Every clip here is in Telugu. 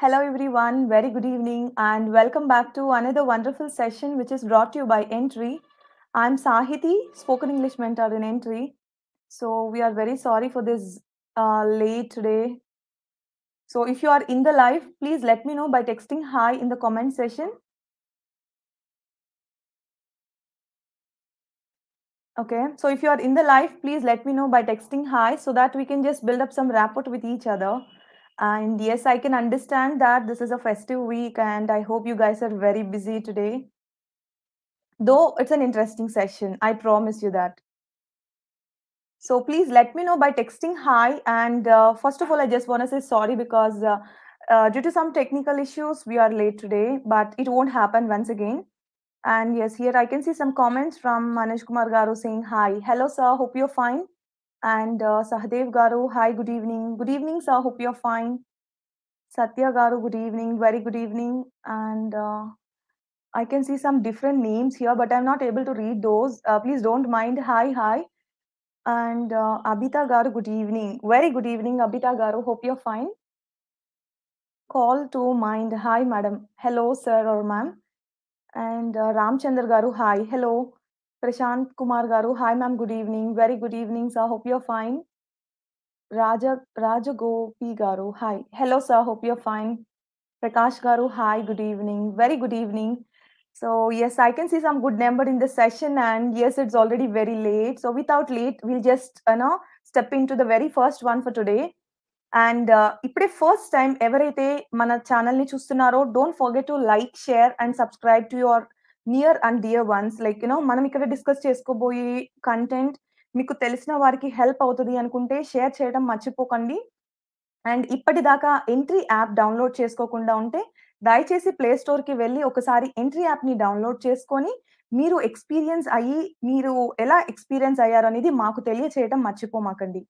Hello, everyone. Very good evening, and welcome back to another wonderful session which is brought to you by Entry. I'm Sahiti, spoken English mentor in Entry. So, we are very sorry for this uh, late today. So, if you are in the live, please let me know by texting hi in the comment session. Okay, so if you are in the live, please let me know by texting hi so that we can just build up some rapport with each other. And yes, I can understand that this is a festive week, and I hope you guys are very busy today. Though it's an interesting session, I promise you that. So please let me know by texting hi. And uh, first of all, I just want to say sorry because uh, uh, due to some technical issues, we are late today, but it won't happen once again. And yes, here I can see some comments from Manish Kumar Garu saying hi. Hello, sir. Hope you're fine. And uh, Sahadev Garu, hi, good evening. Good evening, sir. Hope you're fine. Satya Garu, good evening. Very good evening. And uh, I can see some different names here, but I'm not able to read those. Uh, please don't mind. Hi, hi. And uh, Garu, good evening. Very good evening, Abita Garu. Hope you're fine. Call to mind. Hi, madam. Hello, sir or ma'am. And uh, Ramchandra Garu, hi. Hello. Prashanth Kumar గారు hi ma'am good evening very good evening sir hope you're fine Raja Rajagopi గారు hi hello sir hope you're fine Prakash గారు hi good evening very good evening so yes I can see some good number in the session and yes it's already very late so without late will just now step into the very first one for today and ఇప్పుడే ఫస్ట్ టైం ఎవరైతే మన ఛానల్ని చూస్తున్నారో don't forget to like share and subscribe to your near and dear ones like you know మనం ఇక్కడ డిస్కస్ చేసుకోబోయే కంటెంట్ మీకు తెలిసిన వారికి హెల్ప్ అవుతుంది అనుకుంటే షేర్ చేయడం మర్చిపోకండి అండ్ ఇప్పటిదాకా ఎంట్రీ యాప్ డౌన్లోడ్ చేసుకోకుండా ఉంటే దయచేసి ప్లే స్టోర్ కి వెళ్ళి ఒకసారి ఎంట్రీ యాప్ ని డౌన్లోడ్ చేసుకొని మీరు ఎక్స్పీరియన్స్ అయ్యి మీరు ఎలా ఎక్స్పీరియన్స్ అయ్యారు అనేది మాకు తెలియచేయడం మర్చిపోమాకండి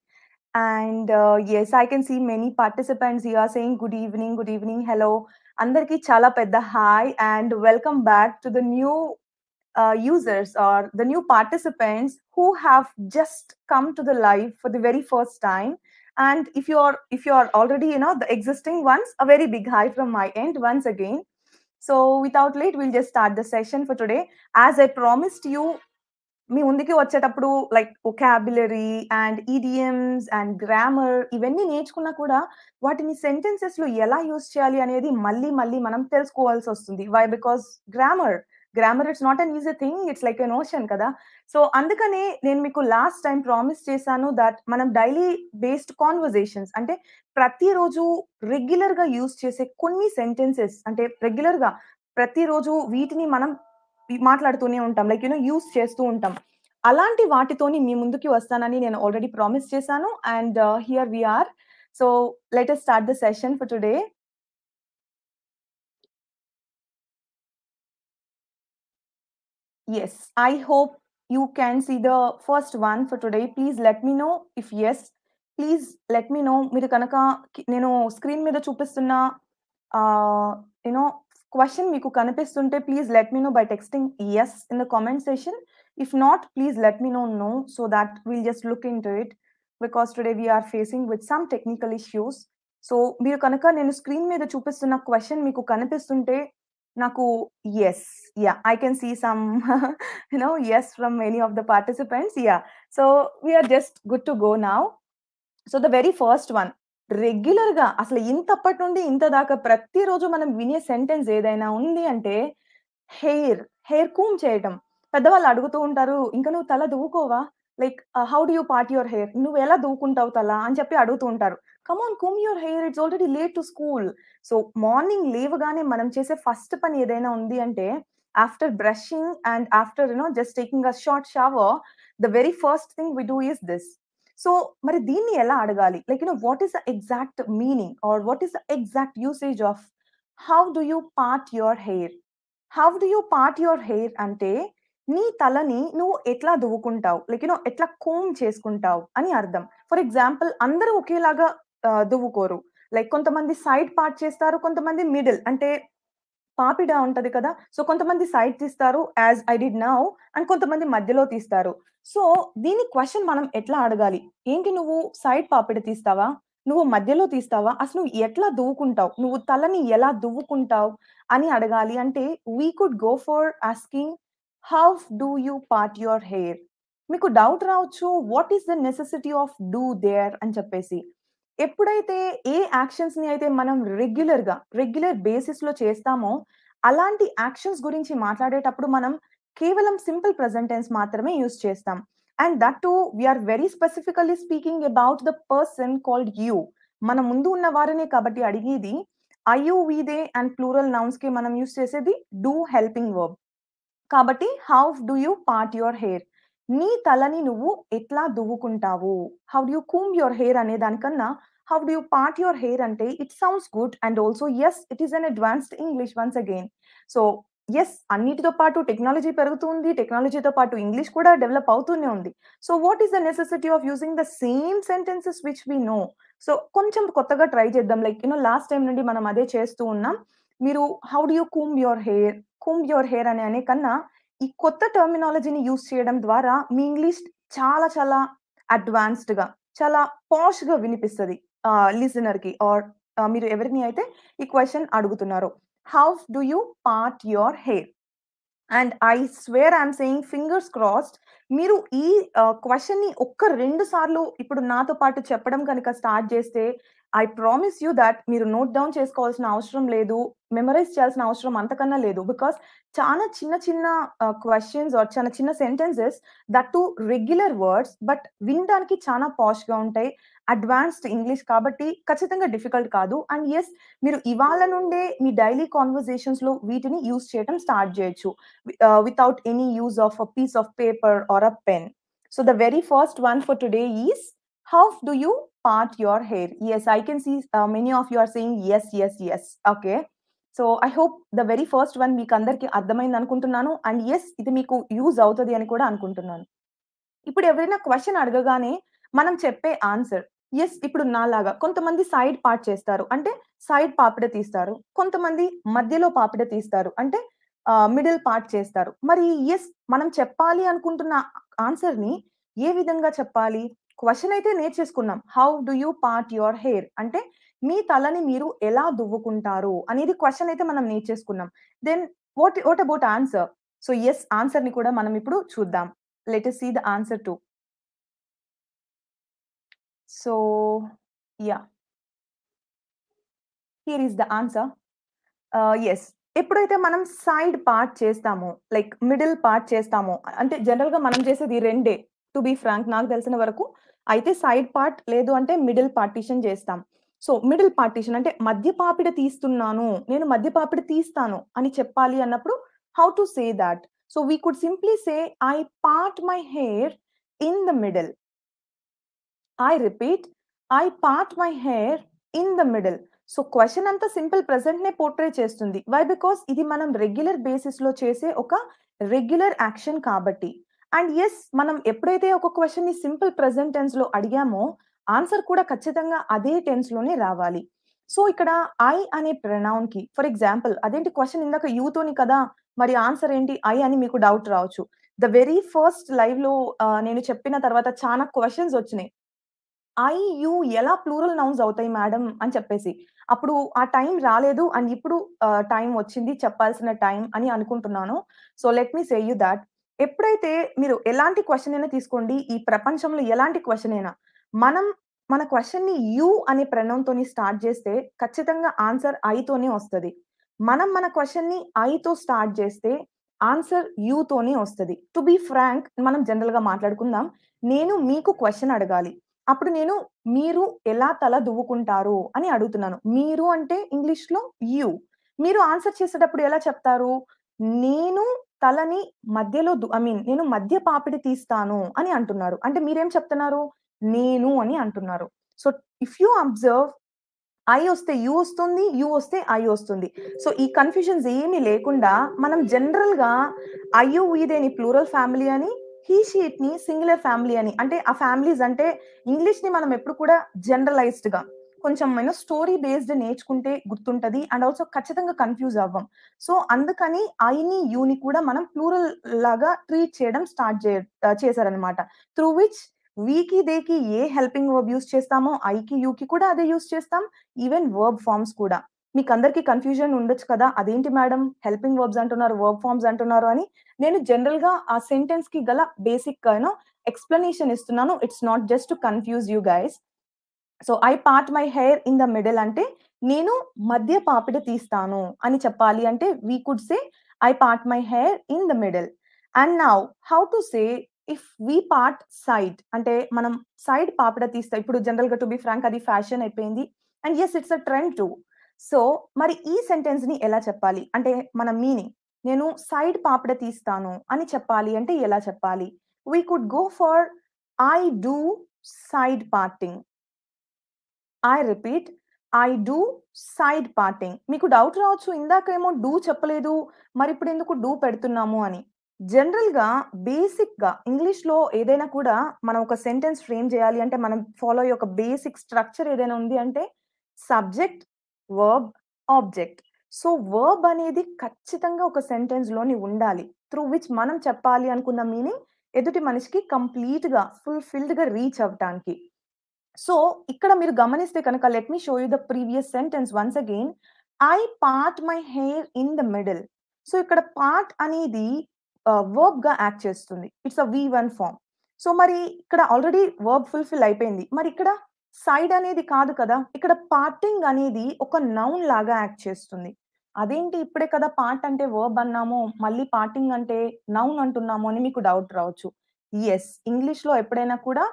and yes I can see many participants you saying good evening, good evening, hello, hello అందరికి చాలా పెద్ద hi and welcome back to the new users or the new participants who have just come to the live for the very first time and if you are if you are already you know the existing ones a very big hi from my end once again so without late we'll just start the session for today as i promised you మీ ముందుకి వచ్చేటప్పుడు like vocabulary and idioms and grammar ఇవన్నీ నేర్చుకున్నా కూడా వాటిని సెంటెన్సెస్ లో ఎలా యూస్ చేయాలి అనేది మళ్ళీ మళ్ళీ మనం తెలుసుకోవాల్సి వస్తుంది why because grammar grammar it's not an easy thing it's like an ocean కదా సో అందుకనే నేను మీకు లాస్ట్ టైం ప్రామిస్ చేశాను దట్ మనం డైలీ బేస్డ్ కాన్వర్జేషన్స్ అంటే ప్రతిరోజు రెగ్యులర్ గా యూస్ చేసే కొన్ని సెంటెన్సెస్ అంటే రెగ్యులర్ గా ప్రతిరోజు వీటిని మనం మాట్లాడుతూనే ఉంటాం లైక్ యూనో యూస్ చేస్తూ ఉంటాం అలాంటి వాటితోని మీ ముందుకి వస్తానని నేను ఆల్రెడీ ప్రామిస్ చేశాను and here are so let start the session for today yes i hope you can see the first one for today please let me know if yes please let me know మీరు కనుక నేను స్క్రీన్ మీద చూపిస్తున్న యూనో uh, క్వశ్చన్ మీకు కనిపిస్తుంటే please let me know by texting yes in the comment session if not please let me know no so that we'll just look into it because today we are facing with some technical issues so మీరు కనుక నేను స్క్రీన్ మీద చూపిస్తున్న క్వశ్చన్ మీకు కనిపిస్తుంటే నాకు yes yeah I can see some you know yes from many of the participants yeah so we are just good to go now so the very first one regular గా అసలు ఇంతప్పటి నుండి ఇంత దాకా ప్రతిరోజు మనం వినే సెంటెన్స్ ఏదైనా ఉంది అంటే హెయిర్ హెయిర్ కూమ్ చేయటం పెద్దవాళ్ళు అడుగుతూ ఉంటారు ఇంకా నువ్వు తల దువ్వుకోవా like how do you part your hair నువ్వు ఎలా దువ్వుకుంటావు తల అని చెప్పి అడుగుతూ ఉంటారు come on comb your hair it's already late to school so morning లేవగానే మనం చేసే ఫస్ట్ పని ఏదైనా ఉంది అంటే after brushing and after you know just taking a short shower the very first thing we do is this so మరి దీన్ని ఎలా అడగాలి like you know what is the exact meaning are what is the exact usage of how do you part your hair how do you part your hair అంటే నీ తలని నువ్వు ఎట్లా దువ్వుకుంటావు లైక్ యూనో ఎట్లా కోమ్ చేసుకుంటావు అని అర్థం ఫర్ ఎగ్జాంపుల్ అందరూ ఒకేలాగా దువ్వుకోరు లైక్ కొంతమంది సైడ్ పార్ట్ చేస్తారు కొంతమంది మిడిల్ అంటే పాపిడా ఉంటది కదా సో కొంతమంది సైడ్ తీస్తారు as I did now and కొంతమంది మధ్యలో తీస్తారు సో దీని క్వశ్చన్ మనం ఎట్లా అడగాలి ఏంటి నువ్వు సైడ్ పాపిడ తీస్తావా నువ్వు మధ్యలో తీస్తావా అసలు నువ్వు ఎట్లా దువ్వుకుంటావు నువ్వు తలని ఎలా దువ్వుకుంటావు అని అడగాలి అంటే we could go for asking how do you part your hair మీకు డౌట్ రావచ్చు what is the necessity of do there అని చెప్పేసి ఎప్పుడైతే ఏ యాక్షన్స్ ని అయితే మనం రెగ్యులర్ గా రెగ్యులర్ బేసిస్ లో చేస్తామో అలాంటి యాక్షన్స్ గురించి మాట్లాడేటప్పుడు మనం కేవలం సింపుల్ ప్రజెంటెన్స్ మాత్రమే యూస్ చేస్తాం and that to we are very specifically speaking about the person called you మన ముందు ఉన్న వారినే కాబట్టి అడిగేది I you we they and plural nouns కి మనం యూజ్ చేసేది డూ హెల్పింగ్ వర్బ్ కాబట్టి how do you part your hair నీ తలని నువ్వు ఎట్లా దువ్వుకుంటావు how do you comb your hair అనే దానికన్నా how do you part your hair అంటే it sounds good and also yes it is an advanced English once again so yes అన్నిటితో పాటు టెక్నాలజీ పెరుగుతుంది టెక్నాలజీతో పాటు ఇంగ్లీష్ కూడా డెవలప్ అవుతూనే ఉంది so what is the necessity of using the same sentences which we know so కొంచెం కొత్తగా ట్రై చేద్దాం లైక్ యూనో లాస్ట్ టైం నుండి మనం అదే చేస్తూ ఉన్నాం మీరు how do you comb your hair comb your hair అనే అనే కన్నా ఈ కొత్త టర్మినాలజీని యూస్ చేయడం ద్వారా మీ ఇంగ్లీష్ చాలా చాలా అడ్వాన్స్డ్గా చాలా పాష్గా వినిపిస్తుంది కి ఆర్ మీరు ఎవరిని అయితే ఈ క్వశ్చన్ అడుగుతున్నారో how do you part your hair and I swear I'm saying fingers crossed మీరు ఈ క్వశ్చన్ని ఒక్క రెండు సార్లు ఇప్పుడు నాతో పాటు చెప్పడం కనుక స్టార్ట్ చేస్తే ఐ ప్రామిస్ యూ దట్ మీరు నోట్ డౌన్ చేసుకోవాల్సిన అవసరం లేదు మెమరైజ్ చేయాల్సిన అవసరం అంతకన్నా లేదు బికాస్ చాలా చిన్న చిన్న క్వశ్చన్స్ ఆర్ చాలా చిన్న sentences that to regular words but వినడానికి చాలా పాష్గా ఉంటాయి అడ్వాన్స్డ్ ఇంగ్లీష్ కాబట్టి ఖచ్చితంగా డిఫికల్ట్ కాదు అండ్ ఎస్ మీరు ఇవాళ నుండే మీ డైలీ కాన్వర్జేషన్స్ లో వీటిని యూస్ చేయడం స్టార్ట్ చేయొచ్చు without any use of a piece of paper or a pen so the very first one for today is how do you part your hair yes i can see uh, many of you are saying yes yes yes okay so I hope the very first one మీకు అందరికి అర్థమైంది అనుకుంటున్నాను అండ్ ఎస్ ఇది మీకు యూజ్ అవుతుంది అని కూడా అనుకుంటున్నాను ఇప్పుడు ఎవరైనా క్వశ్చన్ అడగగానే మనం చెప్పే ఆన్సర్ ఎస్ ఇప్పుడు నాలాగా కొంతమంది సైడ్ పార్ట్ చేస్తారు అంటే సైడ్ పాపిడ తీస్తారు కొంతమంది మధ్యలో పాపిడ తీస్తారు అంటే మిడిల్ పార్ట్ చేస్తారు మరి ఎస్ మనం చెప్పాలి అనుకుంటున్న ఆన్సర్ని ఏ విధంగా చెప్పాలి క్వశ్చన్ అయితే నేర్చేసుకున్నాం how do you part your hair అంటే మీ తలని మీరు ఎలా దువ్వుకుంటారు అనేది క్వశ్చన్ అయితే మనం నేర్చేసుకున్నాం then what what about answer so yes answer ని కూడా మనం ఇప్పుడు చూద్దాం let see the answer to so yeah here is the answer yes ఎప్పుడైతే మనం సైడ్ పార్ట్ చేస్తామో లైక్ మిడిల్ పార్ట్ చేస్తామో అంటే జనరల్గా మనం చేసేది రెండే టు బి ఫ్రాంక్ నాకు తెలిసిన వరకు అయితే సైడ్ పార్ట్ లేదు అంటే మిడిల్ పార్టీషన్ చేస్తాం సో మిడిల్ పార్టీషన్ అంటే మధ్య పాపిడి తీస్తున్నాను నేను మధ్య పాపిడి తీస్తాను అని చెప్పాలి అన్నప్పుడు how to say that so we could simply say I part my hair in the middle I repeat I part my hair in the middle so question అంతా సింపుల్ ప్రెసెంట్ నే పోర్ట్రే చేస్తుంది వై బికాస్ ఇది మనం రెగ్యులర్ బేసిస్ లో చేసే ఒక రెగ్యులర్ యాక్షన్ కాబట్టి అండ్ ఎస్ మనం ఎప్పుడైతే ఒక క్వశ్చన్ ని సింపుల్ ప్రెసెంట్ టెన్స్ లో అడిగామో ఆన్సర్ కూడా ఖచ్చితంగా అదే టెన్స్ లోనే రావాలి సో ఇక్కడ ఐ అనే ప్రొనౌన్ కి ఫర్ ఎగ్జాంపుల్ అదేంటి క్వశ్చన్ ఇందాక యూతోని కదా మరి ఆన్సర్ ఏంటి ఐ అని మీకు డౌట్ రావచ్చు ద వెరీ ఫస్ట్ లైవ్ లో నేను చెప్పిన తర్వాత చాలా క్వశ్చన్స్ వచ్చినాయి ఐ యు ఎలా ప్లూరల్ నౌన్స్ అవుతాయి మేడం అని చెప్పేసి అప్పుడు ఆ టైం రాలేదు అండ్ ఇప్పుడు టైం వచ్చింది చెప్పాల్సిన టైం అని అనుకుంటున్నాను so let me say you that ఎప్పుడైతే మీరు ఎలాంటి క్వశ్చన్ అయినా తీసుకోండి ఈ ప్రపంచంలో ఎలాంటి క్వశ్చన్ అయినా మనం మన క్వశ్చన్ని యూ యు అనే ప్రణవంతో స్టార్ట్ చేస్తే ఖచ్చితంగా ఆన్సర్ ఐతోనే వస్తుంది మనం మన క్వశ్చన్ని ఐతో స్టార్ట్ చేస్తే ఆన్సర్ యూతోనే వస్తుంది టు బి ఫ్రాంక్ మనం జనరల్ గా మాట్లాడుకుందాం నేను మీకు క్వశ్చన్ అడగాలి అప్పుడు నేను మీరు ఎలా తల దువ్వుకుంటారు అని అడుగుతున్నాను మీరు అంటే ఇంగ్లీష్లో యూ మీరు ఆన్సర్ చేసేటప్పుడు ఎలా చెప్తారు నేను తలని మధ్యలో ఐ మీన్ నేను మధ్య పాపిడి తీస్తాను అని అంటున్నారు అంటే మీరేం చెప్తున్నారు నేను అని అంటున్నారు so if you observe I వస్తే యూ వస్తుంది యూ వస్తే ఐ వస్తుంది సో ఈ కన్ఫ్యూజన్స్ ఏమీ లేకుండా మనం జనరల్ గా అయ్యో ఇదేని ప్లూరల్ ఫ్యామిలీ అని హీ షీట్ ని సింగులర్ ఫ్యామిలీ అని అంటే ఆ ఫ్యామిలీస్ అంటే ఇంగ్లీష్ ని మనం ఎప్పుడు కూడా జనరలైజ్డ్ గా కొంచెం యూనో స్టోరీ బేస్డ్ నేర్చుకుంటే గుర్తుంటది అండ్ ఆల్సో ఖచ్చితంగా కన్ఫ్యూజ్ అవ్వం సో అందుకని ఐని యూని కూడా మనం ప్లూరల్ లాగా ట్రీట్ చేయడం స్టార్ట్ చే చేశారనమాట త్రూ విచ్ వీకి దేకి ఏ హెల్పింగ్ వర్బ్ యూస్ చేస్తామో ఐకి యూకి కూడా అదే యూస్ చేస్తాం ఈవెన్ వర్బ్ ఫార్మ్స్ కూడా మీకు అందరికీ కన్ఫ్యూజన్ ఉండొచ్చు కదా అదేంటి మేడం హెల్పింగ్ వర్బ్స్ అంటున్నారు వర్బ్ ఫార్మ్స్ అంటున్నారు అని నేను జనరల్ గా ఆ సెంటెన్స్ కి గల బేసిక్ ఎక్స్ప్లెనేషన్ ఇస్తున్నాను it's not just to confuse you guys so I part my hair in the middle అంటే నేను మధ్య పాపిడి తీస్తాను అని చెప్పాలి అంటే we could say I part my hair in the middle and now how to say if we part side అంటే మనం సైడ్ పాపిడ తీస్తాం ఇప్పుడు జనరల్గా టు బి ఫ్రాంక్ అది ఫ్యాషన్ అయిపోయింది and yes it's a trend too so మరి ఈ సెంటెన్స్ ని ఎలా చెప్పాలి అంటే మన మీనింగ్ నేను సైడ్ పాపిడ తీస్తాను అని చెప్పాలి అంటే ఎలా చెప్పాలి we could go for I do side parting I repeat I do side parting మీకు డౌట్ రావచ్చు ఇందాకేమో డూ చెప్పలేదు మరి ఇప్పుడు ఎందుకు డూ పెడుతున్నాము అని జనరల్గా బేసిక్గా ఇంగ్లీష్లో ఏదైనా కూడా మనం ఒక సెంటెన్స్ ఫ్రేమ్ చేయాలి అంటే మనం ఫాలో అయ్యే ఒక బేసిక్ స్ట్రక్చర్ ఏదైనా ఉంది అంటే subject verb object so verb అనేది ఖచ్చితంగా ఒక సెంటెన్స్లోని ఉండాలి త్రూ విచ్ మనం చెప్పాలి అనుకున్న మీనింగ్ ఎదుటి మనిషికి కంప్లీట్గా ఫుల్ఫిల్డ్గా రీచ్ అవ్వటానికి సో ఇక్కడ మీరు గమనిస్తే కనుక let me show you the previous sentence once again I part my hair in the middle so ఇక్కడ పార్ట్ అనేది వర్బ్ గా యాక్ట్ చేస్తుంది it's a V one form so మరి ఇక్కడ ఆల్రెడీ వర్బ్ ఫుల్ఫిల్ అయిపోయింది మరి ఇక్కడ సైడ్ అనేది కాదు కదా ఇక్కడ పార్టింగ్ అనేది ఒక నౌన్ లాగా యాక్ట్ చేస్తుంది అదేంటి ఇప్పుడే కదా పార్ట్ అంటే వర్బ్ అన్నాము మళ్ళీ పార్టింగ్ అంటే నౌన్ అంటున్నాము అని మీకు డౌట్ రావచ్చు ఎస్ ఇంగ్లీష్ లో ఎప్పుడైనా కూడా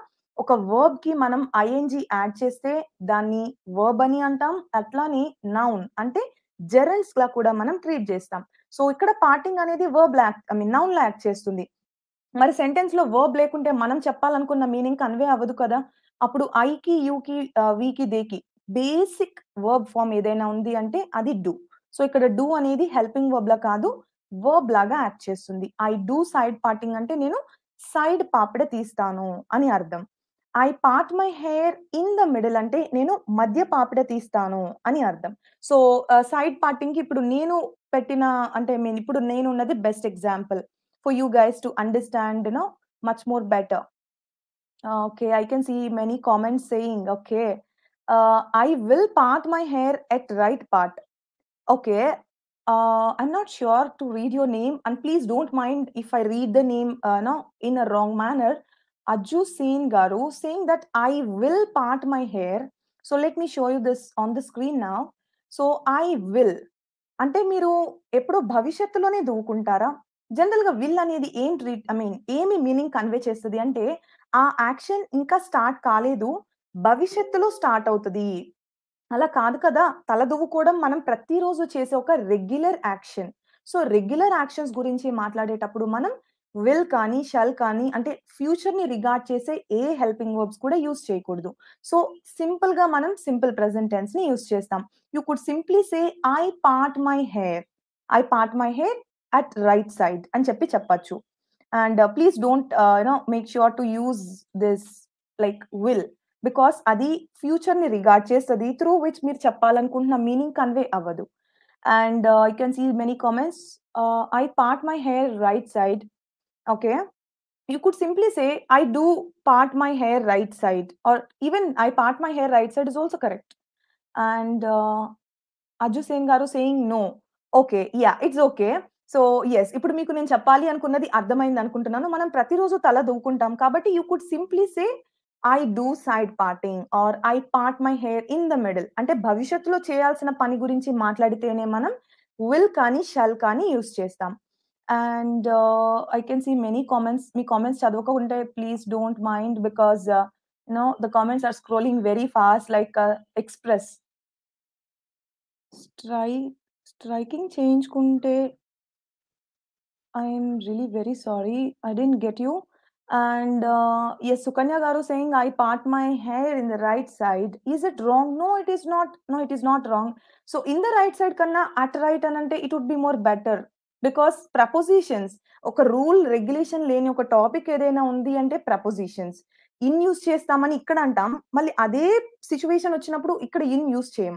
ఒక వర్బ్ కి మనం ఐఎన్జి యాడ్ చేస్తే దాన్ని వర్బ్ అని అంటాం అట్లానే నౌన్ అంటే జెరల్స్ లా కూడా మనం క్రియేట్ చేస్తాం సో ఇక్కడ పార్టింగ్ అనేది వర్బ్ లాక్ ఐ మీన్ నౌన్ లాక్ చేస్తుంది మరి సెంటెన్స్ లో వర్బ్ లేకుంటే మనం చెప్పాలనుకున్న మీనింగ్ కన్వే అవ్వదు కదా అప్పుడు ఐ యూ వి కి దే కి బేసిక్ వర్బ్ ఫామ్ ఏదైనా ఉంది అంటే అది డూ సో ఇక్కడ డూ అనేది హెల్పింగ్ వర్బ్ లా కాదు వర్బ్ లాగా యాక్ట్ చేస్తుంది ఐ డూ సైడ్ పార్టింగ్ అంటే నేను సైడ్ పాపిడ తీస్తాను అని అర్థం I part my hair in the middle అంటే నేను మధ్య పాపిడ తీస్తాను అని అర్థం సో సైడ్ పార్టింగ్ కి ఇప్పుడు నేను పెట్టిన అంటే మీన్ ఇప్పుడు నేను ఉన్నది best example for you guys to understand no much more better okay I can see many comments saying okay I will part my hair at right part okay I'm not sure to read your name and please don't mind if I read the name no in a wrong manner Ajju Sen గారు saying that I will part my hair so let me show you this on the screen నా సో ఐ విల్ అంటే మీరు ఎప్పుడో భవిష్యత్తులోనే దువ్వుకుంటారా జనరల్ గా విల్ అనేది ఏం ట్రీట్ ఐ మీన్ ఏమి మీనింగ్ కన్వే చేస్తుంది అంటే ఆ యాక్షన్ ఇంకా స్టార్ట్ కాలేదు భవిష్యత్తులో స్టార్ట్ అవుతుంది అలా కాదు కదా తల దువ్వుకోవడం మనం ప్రతిరోజు చేసే ఒక regular action so regular actions గురించి మాట్లాడేటప్పుడు మనం విల్ కానీ షల్ కానీ అంటే ఫ్యూచర్ ని రిగార్డ్ చేసే ఏ హెల్పింగ్ వర్బ్స్ కూడా యూస్ చేయకూడదు సో సింపుల్ గా మనం సింపుల్ ప్రెసెంట్ టెన్స్ ని యూస్ చేస్తాం you could simply say I part my hair I part my hair at right side అని చెప్పి చెప్పచ్చు and please don't you know make sure to use this like will because అది ఫ్యూచర్ ని రిగార్డ్ చేస్తుంది త్రూ విచ్ మీరు చెప్పాలనుకుంటున్న మీనింగ్ కన్వే అవ్వదు and I can see many comments I part my hair right side okay you could simply say i do part my hair right side or even i part my hair right side is also correct and uh, Aju Singh garu saying no okay yeah it's okay so yes ఇప్పుడు మీకు నేను చెప్పాలి అనుకున్నది అర్థమైంది అనుకుంటున్నాను మనం ప్రతిరోజు తల దూకుంటాం కాబట్టి you could simply say I do side parting or I part my hair in the middle అంటే భవిష్యత్తులో చేయాల్సిన పని గురించి మాట్లాడితేనే మనం విల్ కానీ షల్ కానీ యూస్ చేస్తాం and uh, i can see many comments me comments chadoka kunte, please don't mind because uh, you know the comments are scrolling very fast like uh, express strike striking change kunte i am really very sorry i didn't get you and uh, yes sukanya garu saying i part my hair in the right side is it wrong no it is not no it is not wrong so in the right side kanna at right and it would be more better because prepositions ఒక రూల్ రెగ్యులేషన్ లేని ఒక టాపిక్ ఏదైనా ఉంది అంటే ప్రపోజిషన్స్ ఇన్ యూస్ చేస్తామని ఇక్కడ అంటాం మళ్ళీ అదే సిచ్యువేషన్ వచ్చినప్పుడు ఇక్కడ ఇన్ యూస్ చేయం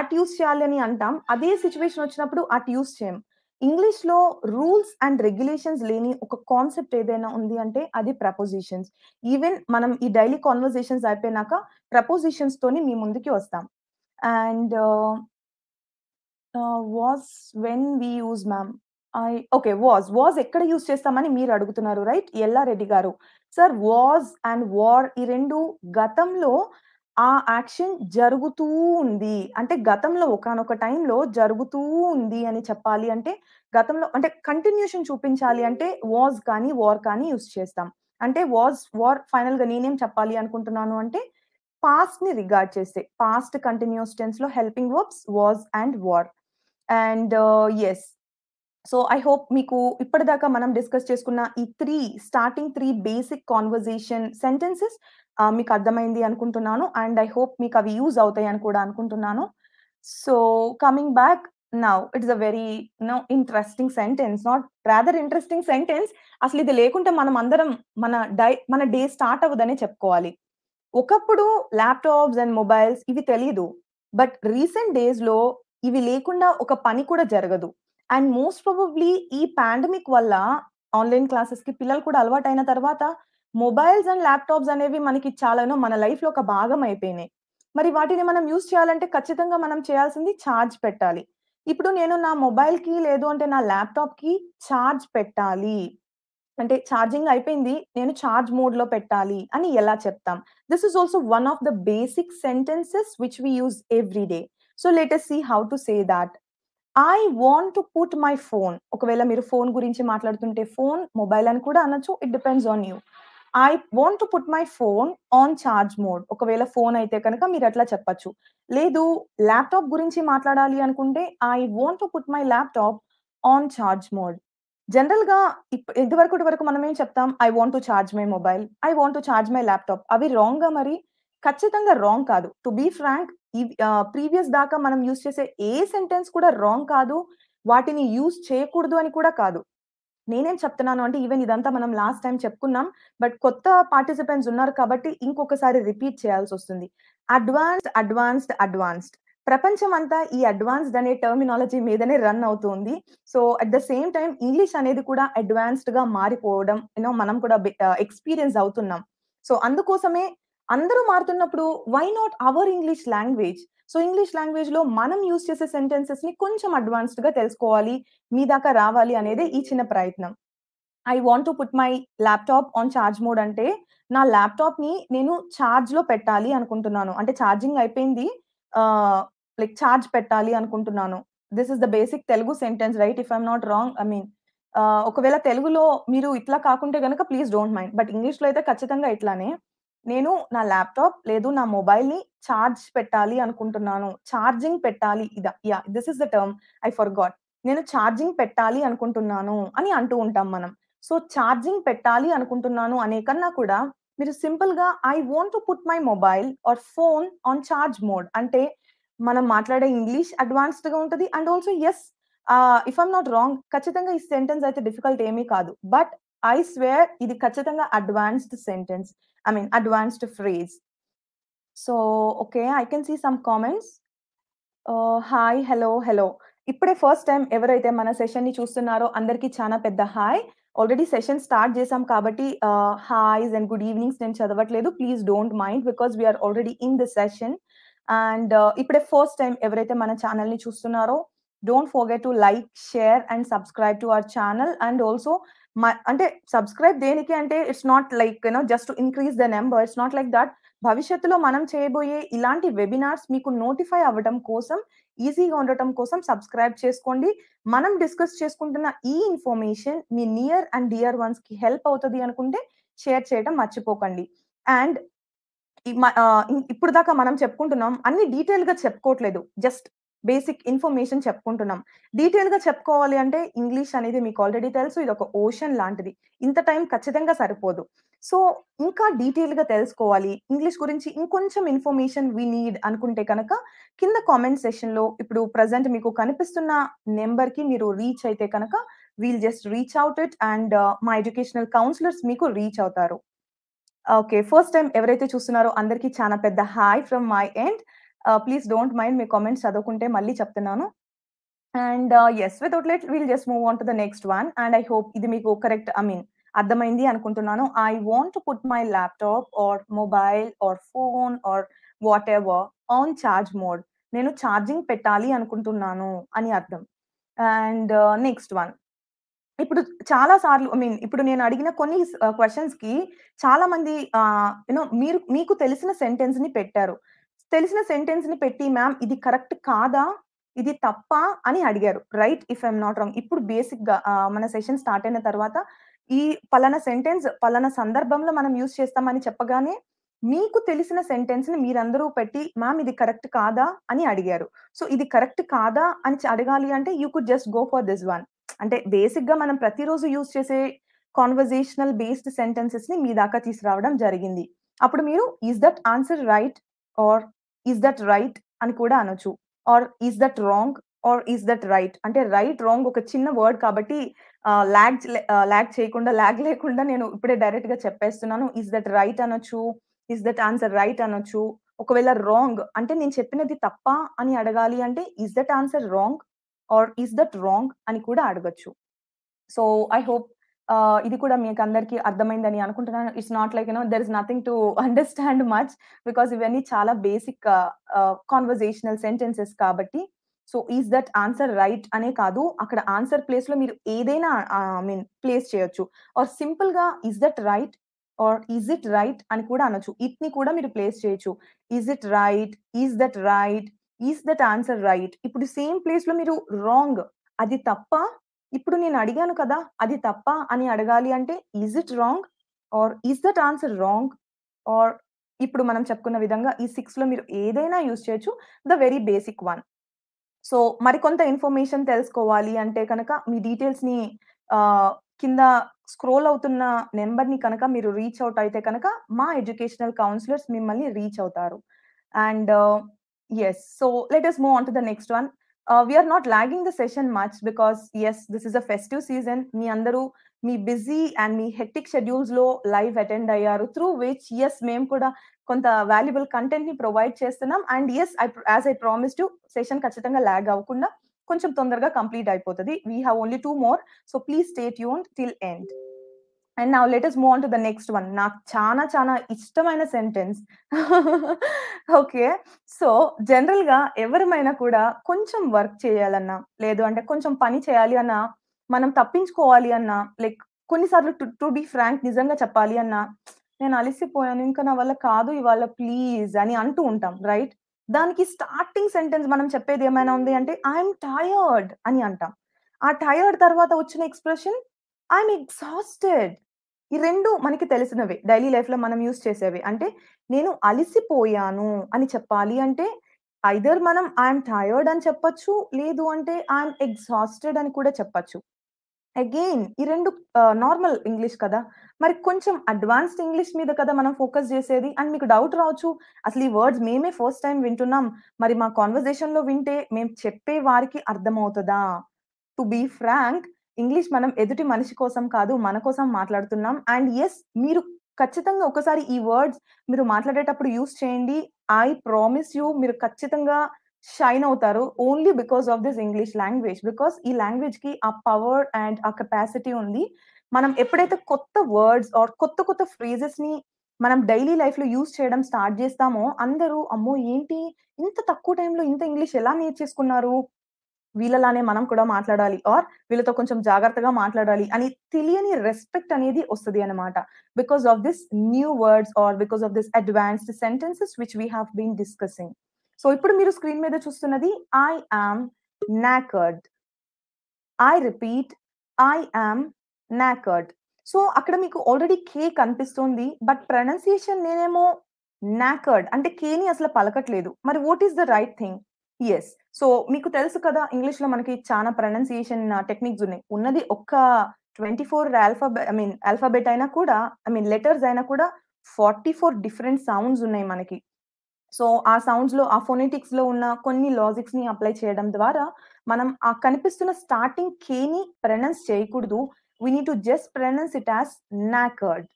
అట్ యూస్ చేయాలని అంటాం అదే సిచ్యువేషన్ వచ్చినప్పుడు అట్ యూస్ చేయం ఇంగ్లీష్ లో రూల్స్ అండ్ రెగ్యులేషన్స్ లేని ఒక కాన్సెప్ట్ ఏదైనా ఉంది అంటే అది ప్రపోజిషన్స్ ఈవెన్ మనం ఈ డైలీ కాన్వర్జేషన్స్ అయిపోయినాక ప్రపోజిషన్స్ తోని మీ ముందుకి వస్తాం and was when we use ma'am I okay was was ఎక్కడ యూజ్ చేస్తామని మీరు అడుగుతున్నారు రైట్ ఎల్లా రెడ్డి గారు సార్ వాజ్ అండ్ వార్ ఈ రెండు గతంలో ఆ యాక్షన్ జరుగుతూ ఉంది అంటే గతంలో ఒకనొక టైంలో జరుగుతూ ఉంది అని చెప్పాలి అంటే గతంలో అంటే కంటిన్యూషన్ చూపించాలి అంటే వాజ్ కానీ వార్ కానీ యూజ్ చేస్తాం అంటే వాజ్ వార్ ఫైనల్ గా నేనేం చెప్పాలి అనుకుంటున్నాను అంటే పాస్ట్ ని రిగార్డ్ చేస్తే పాస్ట్ కంటిన్యూస్ టెన్స్ లో helping verbs was and were and yes so I hope మీకు ఇప్పటిదాకా మనం డిస్కస్ చేసుకున్న ఈ three starting three basic conversation sentences మీకు అర్థమైంది అనుకుంటున్నాను అండ్ ఐ హోప్ మీకు అవి యూజ్ అవుతాయి అని కూడా అనుకుంటున్నాను so coming back now it's a very no interesting sentence not rather interesting sentence అసలు ఇది లేకుంటే మనం అందరం మన డై మన డే స్టార్ట్ అవ్వదనే చెప్పుకోవాలి ఒకప్పుడు ల్యాప్టాప్స్ అండ్ మొబైల్స్ ఇవి తెలియదు బట్ రీసెంట్ డేస్ లో ఇవి లేకుండా ఒక పని కూడా జరగదు అండ్ మోస్ట్ ప్రాబబ్లీ ఈ పాండమిక్ వల్ల ఆన్లైన్ క్లాసెస్ కి పిల్లలు కూడా అలవాటు అయిన తర్వాత మొబైల్స్ అండ్ ల్యాప్టాప్స్ అనేవి మనకి చాలానో మన లైఫ్ లో ఒక భాగం అయిపోయినాయి మరి వాటిని మనం యూజ్ చేయాలంటే ఖచ్చితంగా మనం చేయాల్సింది ఛార్జ్ పెట్టాలి ఇప్పుడు నేను నా మొబైల్ కి లేదు అంటే నా ల్యాప్టాప్ కి ఛార్జ్ పెట్టాలి అంటే ఛార్జింగ్ అయిపోయింది నేను ఛార్జ్ మోడ్ లో పెట్టాలి అని ఎలా చెప్తాం this is also one of the basic sentences which we use every day so let see see how to say that I want to put my phone ఒకవేళ మీరు ఫోన్ గురించి మాట్లాడుతుంటే ఫోన్ మొబైల్ అని కూడా అనొచ్చు it depends on you I want to put my phone on charge mode ఒకవేళ ఫోన్ అయితే కనుక మీరు అట్లా చెప్పచ్చు లేదు ల్యాప్టాప్ గురించి మాట్లాడాలి అనుకుంటే I want to put my laptop on charge mode general గా ఇదివరకు వరకు మనం ఏం చెప్తాం I want to charge my mobile I want to charge my laptop అవి రాంగ్ గా మరి ఖచ్చితంగా రాంగ్ కాదు టు బీ ఫ్రాంక్ ప్రీవియస్ దాకా మనం యూజ్ చేసే ఏ సెంటెన్స్ కూడా రాంగ్ కాదు వాటిని యూస్ చేయకూడదు అని కూడా కాదు నేనేం చెప్తున్నాను అంటే ఈవెన్ ఇదంతా మనం లాస్ట్ టైం చెప్పుకున్నాం బట్ కొత్త పార్టిసిపెంట్స్ ఉన్నారు కాబట్టి ఇంకొకసారి రిపీట్ చేయాల్సి వస్తుంది అడ్వాన్స్డ్ అడ్వాన్స్డ్ అడ్వాన్స్డ్ ప్రపంచం అంతా ఈ అడ్వాన్స్డ్ అనే టర్మినాలజీ మీదనే రన్ అవుతుంది so at the same time English అనేది కూడా అడ్వాన్స్డ్ గా మారిపోవడం యూనో మనం కూడా ఎక్స్పీరియన్స్ అవుతున్నాం సో అందుకోసమే అందరూ మారుతున్నప్పుడు why not our English language so English language లో మనం యూస్ చేసే సెంటెన్సెస్ ని కొంచెం అడ్వాన్స్డ్ గా తెలుసుకోవాలి మీ దాకా రావాలి అనేది ఈ చిన్న ప్రయత్నం I want to put my laptop on charge mode అంటే నా ల్యాప్టాప్ ని నేను ఛార్జ్ లో పెట్టాలి అనుకుంటున్నాను అంటే ఛార్జింగ్ అయిపోయింది లైక్ ఛార్జ్ పెట్టాలి అనుకుంటున్నాను this is the basic Telugu sentence right if I'm not wrong I mean ఒకవేళ తెలుగులో మీరు ఇట్లా కాకుంటే కనుక please don't mind but English లో అయితే ఖచ్చితంగా ఇట్లానే నేను నా ల్యాప్టాప్ లేదు నా మొబైల్ ని ఛార్జ్ పెట్టాలి అనుకుంటున్నాను ఛార్జింగ్ పెట్టాలి ఇదా yeah this is the term I forgot నేను ఛార్జింగ్ పెట్టాలి అనుకుంటున్నాను అని అంటూ ఉంటాం మనం సో ఛార్జింగ్ పెట్టాలి అనుకుంటున్నాను అనే కన్నా కూడా మీరు సింపుల్ గా I want to put my mobile or phone on charge mode అంటే మనం మాట్లాడే ఇంగ్లీష్ అడ్వాన్స్డ్ గా ఉంటుంది and also yes if I'm not wrong ఖచ్చితంగా ఈ సెంటెన్స్ అయితే డిఫికల్ట్ ఏమీ కాదు బట్ ఐ స్వేర్ ఇది ఖచ్చితంగా advanced sentence I mean advanced phrase so okay I can see some comments hi hello hello ఇప్పుడే ఫస్ట్ టైం ఎవరైతే మన సెషన్ని చూస్తున్నారో అందరికీ చాలా పెద్ద హాయ్ ఆల్రెడీ సెషన్ స్టార్ట్ చేసాం కాబట్టి హాయ్స్ అండ్ గుడ్ ఈవినింగ్స్ నేను చదవట్లేదు please don't mind because we're already in the session and ఇప్పుడే ఫస్ట్ టైం ఎవరైతే మన ఛానల్ని చూస్తున్నారో don't forget to like share and subscribe to our channel and also అంటే సబ్స్క్రైబ్ దేనికి అంటే it's not like you know just increase the number it's not like that భవిష్యత్తులో మనం చేయబోయే ఇలాంటి వెబినార్స్ మీకు నోటిఫై అవ్వడం కోసం ఈజీగా ఉండటం కోసం సబ్స్క్రైబ్ చేసుకోండి మనం డిస్కస్ చేసుకుంటున్న ఈ ఇన్ఫర్మేషన్ మీ నియర్ అండ్ డియర్ వన్స్ కి హెల్ప్ అవుతుంది అనుకుంటే షేర్ చేయడం మర్చిపోకండి అండ్ ఇప్పుడు దాకా మనం చెప్పుకుంటున్నాం అన్ని డీటెయిల్ గా చెప్పుకోవట్లేదు జస్ట్ బేసిక్ ఇన్ఫర్మేషన్ చెప్పుకుంటున్నాం డీటెయిల్ గా చెప్పుకోవాలి అంటే ఇంగ్లీష్ అనేది మీకు ఆల్రెడీ తెలుసు ఇది ఒక ఓషన్ లాంటిది ఇంత టైం ఖచ్చితంగా సరిపోదు సో ఇంకా డీటెయిల్ గా తెలుసుకోవాలి ఇంగ్లీష్ గురించి ఇంకొంచెం ఇన్ఫర్మేషన్ వీ నీడ్ అనుకుంటే కనుక కింద కామెంట్ సెషన్ లో ఇప్పుడు ప్రజెంట్ మీకు కనిపిస్తున్న నెంబర్ కి మీరు రీచ్ అయితే కనుక we'll just reach out it and uh, మా ఎడ్యుకేషనల్ కౌన్సిలర్స్ మీకు రీచ్ అవుతారు ఓకే ఫస్ట్ టైం ఎవరైతే చూస్తున్నారో అందరికీ చాలా పెద్ద hi from my end please don't mind మీ కామెంట్స్ చదువుకుంటే మళ్ళీ చెప్తున్నాను and yes with let will just move on to the next one and I hope ఇది మీకు కరెక్ట్ ఐ మీన్ అర్థమైంది అనుకుంటున్నాను I want to put my laptop or mobile or phone are whatever on charge mode నేను ఛార్జింగ్ పెట్టాలి అనుకుంటున్నాను అని అర్థం అండ్ నెక్స్ట్ వన్ ఇప్పుడు చాలా సార్లు ఐ మీన్ ఇప్పుడు నేను అడిగిన కొన్ని క్వశ్చన్స్ uh, కి చాలా మంది యూనో uh, మీరు మీకు తెలిసిన సెంటెన్స్ ని పెట్టారు తెలిసిన సెంటెన్స్ ని పెట్టి మ్యామ్ ఇది కరెక్ట్ కాదా ఇది తప్ప అని అడిగారు right if I'm not wrong ఇప్పుడు బేసిక్ గా మన సెషన్ స్టార్ట్ అయిన తర్వాత ఈ పలానా సెంటెన్స్ పలానా సందర్భంలో మనం యూజ్ చేస్తామని చెప్పగానే మీకు తెలిసిన సెంటెన్స్ ని మీరందరూ పెట్టి మ్యామ్ ఇది కరెక్ట్ కాదా అని అడిగారు సో ఇది కరెక్ట్ కాదా అని అడగాలి అంటే you could just go for this one అంటే బేసిక్ గా మనం ప్రతిరోజు యూజ్ చేసే కాన్వర్జేషనల్ బేస్డ్ సెంటెన్సెస్ ని మీ దాకా తీసుకురావడం జరిగింది అప్పుడు మీరు is that answer right or is that right అని కూడా అనొచ్చు or is that wrong or is that right అంటే రైట్ రాంగ్ ఒక చిన్న వర్డ్ కాబట్టి లాగ్ లాగ్ చేయకుండా లాగ్ లేకుండా నేను ఇప్పుడే డైరెక్ట్ గా చెప్పేస్తున్నాను ఈజ్ దట్ రైట్ అనొచ్చు ఈజ్ దట్ ఆన్సర్ రైట్ అనొచ్చు ఒకవేళ రాంగ్ అంటే నేను చెప్పినది తప్ప అని అడగాలి అంటే is that answer wrong or is that wrong అని కూడా అడగచ్చు సో ఐ హోప్ ఇది కూడా మీకు అందరికి అర్థమైందని అనుకుంటున్నాను it's not like you know there is nothing to understand much because ఇవన్నీ చాలా బేసిక్ కాన్వర్జేషనల్ సెంటెన్సెస్ కాబట్టి so is that answer right అనే కాదు అక్కడ ఆన్సర్ ప్లేస్ లో మీరు ఏదైనా ఐ మీన్ ప్లేస్ చేయొచ్చు ఆర్ సింపుల్ గా is that right or is it right అని కూడా అనొచ్చు ఇట్ ని కూడా మీరు ప్లేస్ చేయొచ్చు is it right is that right is that answer right ఇప్పుడు సేమ్ ప్లేస్ లో మీరు రాంగ్ అది తప్ప ఇప్పుడు నేను అడిగాను కదా అది తప్ప అని అడగాలి అంటే is it wrong or is that answer wrong or ఇప్పుడు మనం చెప్పుకున్న విధంగా ఈ సిక్స్ లో మీరు ఏదైనా యూజ్ చేయొచ్చు the very basic one so మరికొంత ఇన్ఫర్మేషన్ తెలుసుకోవాలి అంటే కనుక మీ డీటెయిల్స్ ని కింద స్క్రోల్ అవుతున్న నెంబర్ ని కనుక మీరు రీచ్ అవుట్ అయితే కనుక మా ఎడ్యుకేషనల్ కౌన్సిలర్స్ మిమ్మల్ని రీచ్ అవుతారు and yes so let us move on to the next one uh, we are not lagging the session much because yes this is a festive season మీ అందరూ మీ బిజీ అండ్ మీ హెక్టిక్ షెడ్యూల్స్ లో లైవ్ అటెండ్ అయ్యారు త్రూ విచ్ ఎస్ మేము కూడా కొంత వాల్యుబుల్ కంటెంట్ ని ప్రొవైడ్ చేస్తున్నాం and yes I as I promise to session ఖచ్చితంగా లాగ్ అవ్వకుండా కొంచెం తొందరగా కంప్లీట్ అయిపోతుంది we have only two more so please stay యూన్ till end and now let's move on to the next one నాకు చాలా చాలా ఇష్టమైన సెంటెన్స్ ఓకే సో జనరల్ గా కూడా కొంచెం వర్క్ చేయాలన్నా లేదు అంటే కొంచెం పని చేయాలి అన్నా మనం తప్పించుకోవాలి అన్నా లైక్ కొన్నిసార్లు టు టు బి ఫ్రాంక్ నిజంగా చెప్పాలి అన్నా నేను అలసిపోయాను ఇంకా నా వల్ల కాదు ఇవాళ ప్లీజ్ అని అంటూ ఉంటాం రైట్ దానికి స్టార్టింగ్ సెంటెన్స్ మనం చెప్పేది ఏమైనా ఉంది అంటే ఐఎమ్ టయర్డ్ అని అంటాం ఆ టయర్డ్ తర్వాత వచ్చిన ఎక్స్ప్రెషన్ ఐఎమ్ ఎగ్జాస్టెడ్ ఈ రెండు మనకి తెలిసినవే డైలీ లైఫ్ లో మనం యూస్ చేసేవి అంటే నేను అలిసిపోయాను అని చెప్పాలి అంటే ఐదర్ మనం ఐఎమ్ టైర్డ్ అని చెప్పొచ్చు లేదు అంటే ఐఎమ్ ఎగ్జాస్టెడ్ అని కూడా చెప్పచ్చు అగైన్ ఈ రెండు నార్మల్ ఇంగ్లీష్ కదా మరి కొంచెం అడ్వాన్స్డ్ ఇంగ్లీష్ మీద కదా మనం ఫోకస్ చేసేది అండ్ మీకు డౌట్ రావచ్చు అసలు ఈ వర్డ్స్ మేమే ఫస్ట్ టైం వింటున్నాం మరి మా కాన్వర్జేషన్లో వింటే మేము చెప్పే వారికి అర్థమవుతుందా టు బీ ఫ్రాంక్ ఇంగ్లీష్ మనం ఎదుటి మనిషి కోసం కాదు మన కోసం మాట్లాడుతున్నాం అండ్ ఎస్ మీరు ఖచ్చితంగా ఒకసారి ఈ వర్డ్స్ మీరు మాట్లాడేటప్పుడు యూస్ చేయండి ఐ ప్రామిస్ యూ మీరు ఖచ్చితంగా షైన్ అవుతారు only because of this English language because ఈ లాంగ్వేజ్ కి ఆ పవర్ అండ్ ఆ కెపాసిటీ ఉంది మనం ఎప్పుడైతే కొత్త వర్డ్స్ ఆర్ కొత్త కొత్త ఫ్రేజెస్ ని మనం డైలీ లైఫ్ లో యూస్ చేయడం స్టార్ట్ చేస్తామో అందరూ అమ్మో ఏంటి ఇంత తక్కువ టైంలో ఇంత ఇంగ్లీష్ ఎలా నేర్చేసుకున్నారు వీళ్ళలానే మనం కూడా మాట్లాడాలి ఆర్ వీళ్ళతో కొంచెం జాగ్రత్తగా మాట్లాడాలి అని తెలియని రెస్పెక్ట్ అనేది వస్తుంది అనమాట because of this new words or because of this advanced sentences which we have been discussing so ఇప్పుడు మీరు స్క్రీన్ మీద చూస్తున్నది I am knackered I repeat I am knackered so అక్కడ మీకు ఆల్రెడీ కే కనిపిస్తుంది బట్ ప్రొనౌన్సియేషన్ నేనేమో నాకర్డ్ అంటే కేని అసలు పలకట్లేదు మరి what is the right thing yes so మీకు తెలుసు కదా ఇంగ్లీష్ లో మనకి చాలా ప్రొనౌన్సియేషన్ టెక్నిక్స్ ఉన్నాయి ఉన్నది ఒక్క twenty four alphabet I mean alphabet అయినా కూడా ఐ మీన్ లెటర్స్ అయినా కూడా ఫార్టీ ఫోర్ డిఫరెంట్ సౌండ్స్ ఉన్నాయి మనకి సో ఆ సౌండ్స్ లో ఆ ఫోనెటిక్స్ లో ఉన్న కొన్ని లాజిక్స్ ని అప్లై చేయడం ద్వారా మనం ఆ కనిపిస్తున్న స్టార్టింగ్ కేని ప్రొనౌన్స్ చేయకూడదు we need to just pronounce it as knackered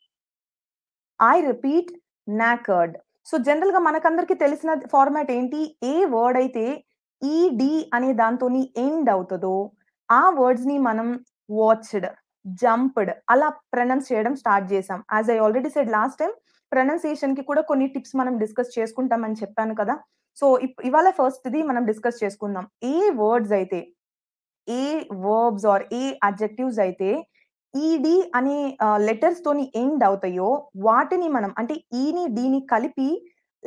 I repeat knackered so general గా మనకందరికి తెలిసిన ఫార్మాట్ ఏంటి ఏ వర్డ్ అయితే ఈడి e అనే దాంతో ఎండ్ అవుతుందో ఆ వర్డ్స్ ని మనం వాచ్డ్ జంప్డ్ అలా ప్రనౌన్స్ చేయడం స్టార్ట్ చేసాం as I already said last time pronunciation కి కూడా కొన్ని టిప్స్ మనం డిస్కస్ చేసుకుంటామని చెప్పాను కదా సో ఇవాళ ఫస్ట్ ది మనం డిస్కస్ చేసుకుందాం ఏ వర్డ్స్ అయితే ఏ వర్బ్స్ ఆర్ ఏ అబ్జెక్టివ్స్ అయితే ఈడి e అనే లెటర్స్ తోని ఎండ్ అవుతాయో వాటిని మనం అంటే ఈని e డిని కలిపి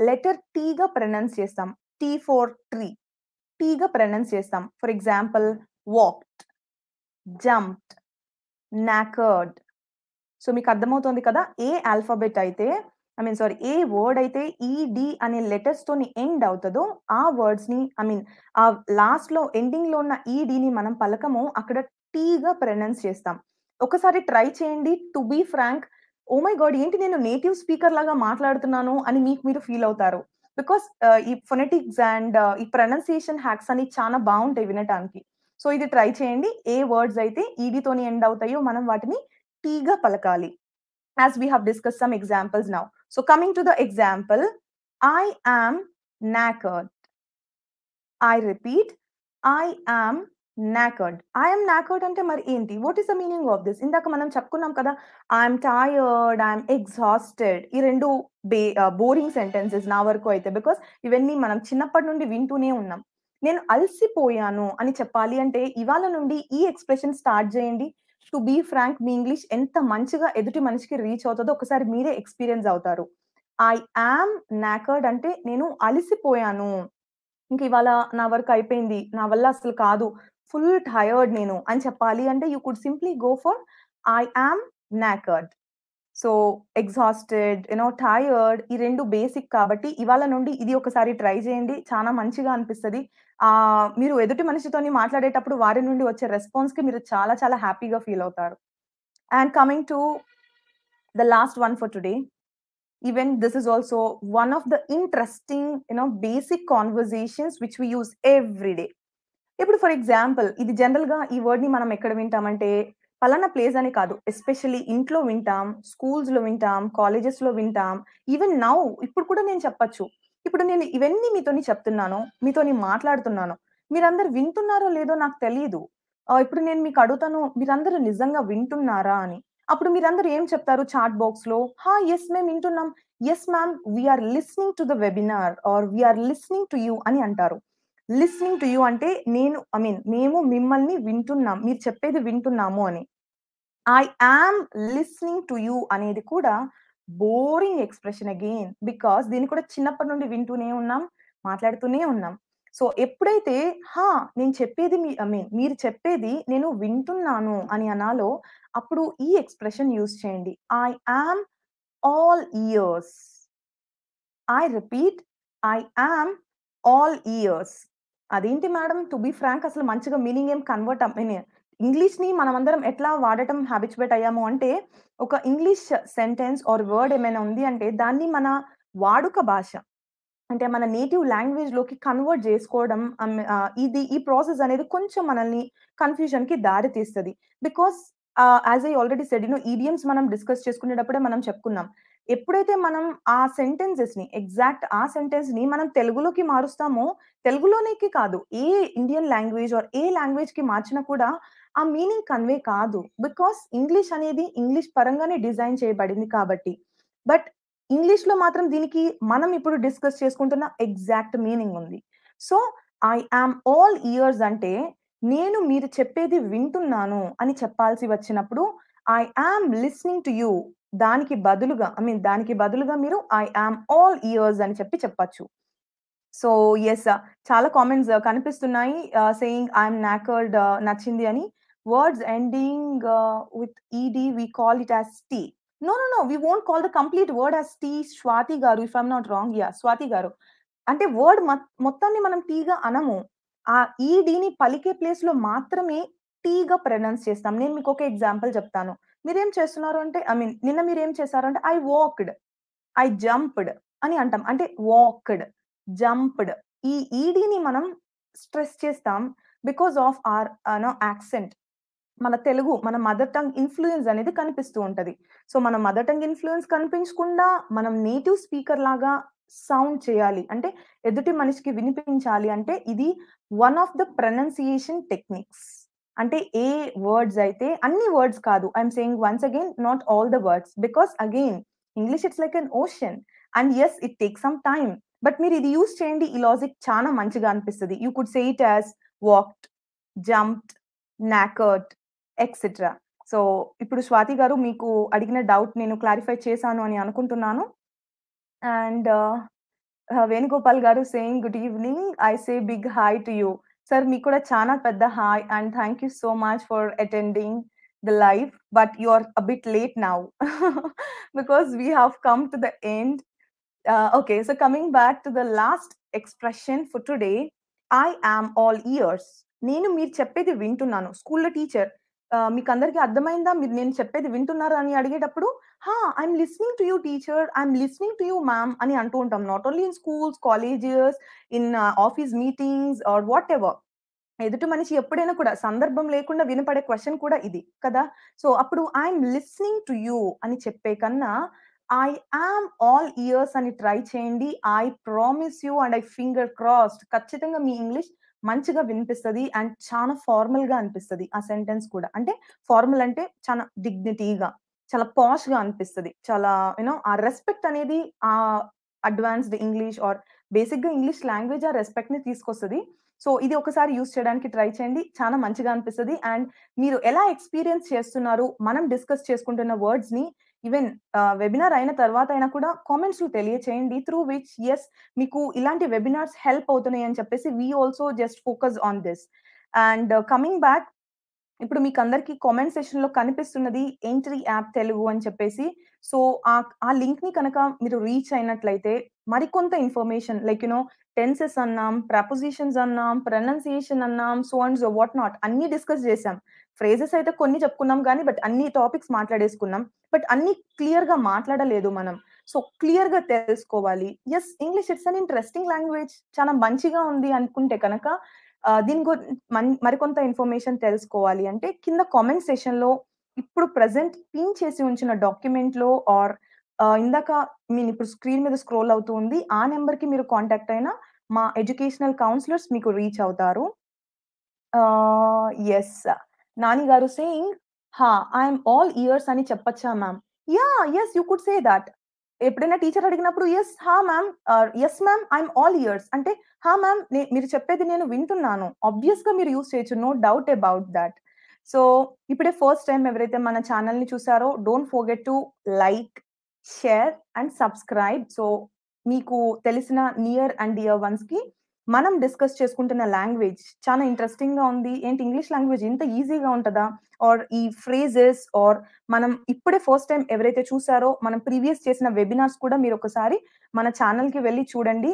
లెటర్ టీగా ప్రొనౌన్స్ చేస్తాం టీ ఫోర్ ట్రీ టీగా ప్రనౌన్స్ చేస్తాం for example walked jumped knackered so మీకు అర్థమవుతుంది కదా ఏ ఆల్ఫాబెట్ అయితే ఐ మీన్ సారీ ఏ వర్డ్ అయితే ఈడి e అనే లెటర్స్ తోని ఎండ్ అవుతుందో ఆ వర్డ్స్ ని ఐ మీన్ ఆ లాస్ట్ లో ఎండింగ్ లో ఉన్న ఈడిని e మనం పలకము అక్కడ టీగా ప్రనౌన్స్ చేస్తాం ఒకసారి ట్రై చేయండి to be frank oh my god ఏంటి నేను నేటివ్ స్పీకర్ లాగా మాట్లాడుతున్నాను అని మీకు మీరు ఫీల్ అవుతారు బికాస్ ఈ ఫొనెటిక్స్ అండ్ ఈ ప్రొనౌన్సియేషన్ హ్యాక్స్ అని చాలా బాగుంటాయి వినటానికి సో ఇది ట్రై చేయండి ఏ వర్డ్స్ అయితే ఈడీతోని ఎండ్ అవుతాయో మనం వాటిని టీగా పలకాలి as we have discuss some examples now so coming to the example I am knackered I repeat I am knackered I'm knackered అంటే మరి ఏంటి what is the meaning of this ఇందాక మనం చెప్పుకున్నాం కదా ఐఎమ్ టైర్డ్ ఐఎమ్ ఎగ్జాస్టెడ్ ఈ రెండు బే బోరింగ్ సెంటెన్సెస్ నా వరకు అయితే బికాస్ ఇవన్నీ మనం చిన్నప్పటి నుండి వింటూనే ఉన్నాం నేను అలసిపోయాను అని చెప్పాలి అంటే ఇవాళ నుండి ఈ ఎక్స్ప్రెషన్ స్టార్ట్ చేయండి టు బీ ఫ్రాంక్ మీ ఇంగ్లీష్ ఎంత మంచిగా ఎదుటి మనిషికి రీచ్ అవుతుందో ఒకసారి మీరే ఎక్స్పీరియన్స్ అవుతారు ఐ ఆమ్ నాకర్డ్ అంటే నేను అలసిపోయాను ఇంక ఇవాళ నా వర్క్ అయిపోయింది నా వల్ల అసలు కాదు ఫుల్ టయర్డ్ నేను అని చెప్పాలి అంటే you could simply go for I am knackered so exhausted you know tired ఈ రెండు బేసిక్ కాబట్టి ఇవాళ నుండి ఇది ఒకసారి ట్రై చేయండి చాలా మంచిగా అనిపిస్తుంది ఆ మీరు ఎదుటి మనిషితో మాట్లాడేటప్పుడు వారి నుండి వచ్చే రెస్పాన్స్ కి మీరు చాలా చాలా హ్యాపీగా ఫీల్ అవుతారు and coming to the last one for today even this is also one of the interesting you know basic conversations which we use every day ఇప్పుడు ఫర్ ఎగ్జాంపుల్ ఇది జనరల్ గా ఈ వర్డ్ ని మనం ఎక్కడ వింటామంటే పలానా ప్లేస్ అని కాదు ఎస్పెషల్లీ ఇంట్లో వింటాం స్కూల్స్ లో వింటాం కాలేజెస్ లో వింటాం ఈవెన్ నౌ ఇప్పుడు కూడా నేను చెప్పచ్చు ఇప్పుడు నేను ఇవన్నీ మీతోని చెప్తున్నాను మీతోని మాట్లాడుతున్నాను మీరందరు వింటున్నారో లేదో నాకు తెలియదు ఇప్పుడు నేను మీకు అడుగుతాను మీరందరూ నిజంగా వింటున్నారా అని అప్పుడు మీరందరూ ఏం చెప్తారు చాట్ బాక్స్ లో హా ఎస్ మేము వింటున్నాం yes ma'am we're listening to the webinar or we're listening to you అని అంటారు లిస్నింగ్ టు యూ అంటే నేను ఐ మీన్ మేము మిమ్మల్ని వింటున్నాం మీరు చెప్పేది వింటున్నాము అని I am listening to you అనేది కూడా బోరింగ్ ఎక్స్ప్రెషన్ అగైన్ బికాస్ దీన్ని కూడా చిన్నప్పటి నుండి వింటూనే ఉన్నాం మాట్లాడుతూనే ఉన్నాం సో ఎప్పుడైతే హా నేను చెప్పేది మీ ఐ మీన్ మీరు చెప్పేది నేను వింటున్నాను అని అనాలో అప్పుడు ఈ ఎక్స్ప్రెషన్ యూజ్ చేయండి I am all ears I repeat I am all ears అదేంటి మేడం టు బి ఫ్రాంక్ అసలు మంచిగా మీనింగ్ ఏం కన్వర్ట్ మీన్ ఇంగ్లీష్ ని మనం అందరం ఎట్లా వాడటం హ్యాబిచువేట్ అయ్యాము అంటే ఒక ఇంగ్లీష్ సెంటెన్స్ ఆర్ వర్డ్ ఏమైనా ఉంది అంటే దాన్ని మన వాడుక భాష అంటే మన నేటివ్ లాంగ్వేజ్ లోకి కన్వర్ట్ చేసుకోవడం ఇది ఈ ప్రాసెస్ అనేది కొంచెం మనల్ని కన్ఫ్యూజన్ కి దారి తీస్తుంది because as I already said no idioms మనం డిస్కస్ చేసుకునేటప్పుడే మనం చెప్పుకున్నాం ఎప్పుడైతే మనం ఆ సెంటెన్సెస్ ని ఎగ్జాక్ట్ ఆ సెంటెన్స్ ని మనం తెలుగులోకి మారుస్తామో తెలుగులోనికి కాదు ఏ ఇండియన్ లాంగ్వేజ్ ఆర్ ఏ లాంగ్వేజ్ కి మార్చినా కూడా ఆ మీనింగ్ కన్వే కాదు బికాస్ ఇంగ్లీష్ అనేది ఇంగ్లీష్ పరంగానే డిజైన్ చేయబడింది కాబట్టి బట్ ఇంగ్లీష్ లో మాత్రం దీనికి మనం ఇప్పుడు డిస్కస్ చేసుకుంటున్న ఎగ్జాక్ట్ మీనింగ్ ఉంది so I am all ears అంటే నేను మీరు చెప్పేది వింటున్నాను అని చెప్పాల్సి వచ్చినప్పుడు I am listening to you దానికి బదులుగా ఐ మీన్ దానికి బదులుగా మీరు ఐ ఆమ్ ఆల్ ఇయర్స్ అని చెప్పి చెప్పచ్చు సో ఎస్ చాలా కామెంట్స్ uh, కనిపిస్తున్నాయి సేయింగ్ ఐఎమ్ నాకర్డ్ నచ్చింది అని words ending with ED we call it as T no no no we won't call the complete word as T Swathi garu if I'm not wrong yeah Swathi garu అంటే వర్డ్ మొత్తాన్ని మనం టీగా అనము ఆ ఈడీని e పలికే ప్లేస్ లో మాత్రమే టీగా ప్రొనౌన్స్ చేస్తాం నేను మీకు ఒక ఎగ్జాంపుల్ చెప్తాను మీరేం చేస్తున్నారు అంటే ఐ మీన్ నిన్న ఏం చేశారు అంటే ఐ వాక్డ్ ఐ జంప్డ్ అని అంటాం అంటే వాక్డ్ జంప్డ్ ఈ ఈడీని మనం స్ట్రెస్ చేస్తాం because of our no accent మన తెలుగు మన మదర్ టంగ్ ఇన్ఫ్లుయెన్స్ అనేది కనిపిస్తూ ఉంటది సో మన మదర్ టంగ్ ఇన్ఫ్లుయెన్స్ కనిపించకుండా మనం నేటివ్ స్పీకర్ లాగా సౌండ్ చేయాలి అంటే ఎదుటి మనిషికి వినిపించాలి అంటే ఇది one of the pronunciation techniques అంటే ఏ వర్డ్స్ అయితే అన్ని వర్డ్స్ కాదు I'm saying once again not all the words because again English it's like an ocean and yes it take some time but మీరు ఇది యూస్ చేయండి ఈ లాజిక్ చాలా మంచిగా అనిపిస్తుంది you could say it as walked jumped knackered etcetera so ఇప్పుడు స్వాతి గారు మీకు అడిగిన డౌట్ నేను క్లారిఫై చేశాను అని అనుకుంటున్నాను and uh, Venugopal garu saying good evening I say big hi to you sir మీకు కూడా చాలా పెద్ద hi and thank you so much for attending the live but you are a bit late now because we have come to the end okay so coming back to the last expression for today I am all ears నేను మీరు చెప్పేది వింటున్నాను స్కూల్లో టీచర్ uh, మీకు అందరికీ అర్థమైందా మీరు నేను చెప్పేది వింటున్నారా అని అడిగేటప్పుడు హా I'm listening to you teacher I'm listening to you ma'am అని అంటూ ఉంటాం not only in schools colleges in office meetings or whatever ఎదుటి మనిషి ఎప్పుడైనా కూడా సందర్భం లేకుండా వినపడే క్వశ్చన్ కూడా ఇది కదా సో అప్పుడు ఐఎమ్ లిస్నింగ్ టు యూ అని చెప్పే కన్నా ఐ ఆమ్ ఆల్ ఇయర్స్ అని ట్రై చేయండి I promise you and I finger crossed ఖచ్చితంగా మీ ఇంగ్లీష్ మంచిగా వినిపిస్తుంది అండ్ చాలా ఫార్మల్ గా అనిపిస్తుంది ఆ సెంటెన్స్ కూడా అంటే ఫార్మల్ అంటే చాలా డిగ్నిటీగా చాలా పాష్ గా అనిపిస్తుంది చాలా యూనో ఆ రెస్పెక్ట్ అనేది ఆ అడ్వాన్స్డ్ ఇంగ్లీష్ ఆర్ బేసిక్ గా ఇంగ్లీష్ లాంగ్వేజ్ ఆ రెస్పెక్ట్ ని తీసుకొస్తుంది సో ఇది ఒకసారి యూస్ చేయడానికి ట్రై చేయండి చాలా మంచిగా అనిపిస్తుంది అండ్ మీరు ఎలా ఎక్స్పీరియన్స్ చేస్తున్నారు మనం డిస్కస్ చేసుకుంటున్న వర్డ్స్ ని ఈవెన్ వెబినార్ అయిన తర్వాత అయినా కూడా కామెంట్స్ లో తెలియచేయండి త్రూ విచ్ ఎస్ మీకు ఇలాంటి వెబినార్స్ హెల్ప్ అవుతున్నాయి అని చెప్పేసి we also just focus on this and coming back ఇప్పుడు మీకు అందరికి కామెంట్ సెషన్ లో కనిపిస్తున్నది ఎంట్రీ యాప్ తెలుగు అని చెప్పేసి సో ఆ ఆ లింక్ ని కనుక మీరు రీచ్ అయినట్లయితే మరికొంత ఇన్ఫర్మేషన్ లైక్ యునో టెన్సెస్ అన్నాం ప్రపోజిషన్స్ అన్నాం ప్రొనౌన్సియేషన్ అన్నాం so and so what not అన్ని డిస్కస్ చేసాం ఫ్రేజెస్ అయితే కొన్ని చెప్పుకున్నాం కానీ బట్ అన్ని టాపిక్స్ మాట్లాడేసుకున్నాం బట్ అన్ని క్లియర్ గా మాట్లాడలేదు మనం సో క్లియర్ గా తెలుసుకోవాలి yes English it's an interesting language చాలా మంచిగా ఉంది అనుకుంటే కనుక దీని గురించి మరికొంత ఇన్ఫర్మేషన్ తెలుసుకోవాలి అంటే కింద కామెంట్ సెషన్ లో ఇప్పుడు ప్రజెంట్ పిన్ చేసి ఉంచిన డాక్యుమెంట్ లో ఆర్ ఇందాక మీ ఇప్పుడు స్క్రీన్ మీద స్క్రోల్ అవుతుంది ఆ నెంబర్ కి మీరు కాంటాక్ట్ అయినా మా ఎడ్యుకేషనల్ కౌన్సిలర్స్ మీకు రీచ్ అవుతారు ఎస్ నాని గారు సేయింగ్ హా ఐఎమ్ ఆల్ ఇయర్స్ అని చెప్పచ్చా ma'am yeah yes you could say that ఎప్పుడైనా టీచర్ అడిగినప్పుడు ఎస్ హా ma'am yes ma'am I'm all ears అంటే హా మ్యామ్ మీరు చెప్పేది నేను వింటున్నాను ఆబ్వియస్ గా మీరు యూస్ చేయొచ్చు no doubt about that so ఇప్పుడే ఫస్ట్ టైం ఎవరైతే మన ఛానల్ ని చూసారో don't forget to like share and subscribe so మీకు తెలిసిన నియర్ అండ్ డియర్ వన్స్ కి మనం డిస్కస్ చేసుకుంటున్న లాంగ్వేజ్ చాలా ఇంట్రెస్టింగ్ గా ఉంది ఏంటి ఇంగ్లీష్ లాంగ్వేజ్ ఇంత ఈజీగా ఉంటుందా ఆర్ ఈ ఫ్రేజెస్ ఆర్ మనం ఇప్పుడే ఫస్ట్ టైం ఎవరైతే చూసారో మనం ప్రీవియస్ చేసిన వెబినార్స్ కూడా మీరు ఒకసారి మన ఛానల్ కి వెళ్ళి చూడండి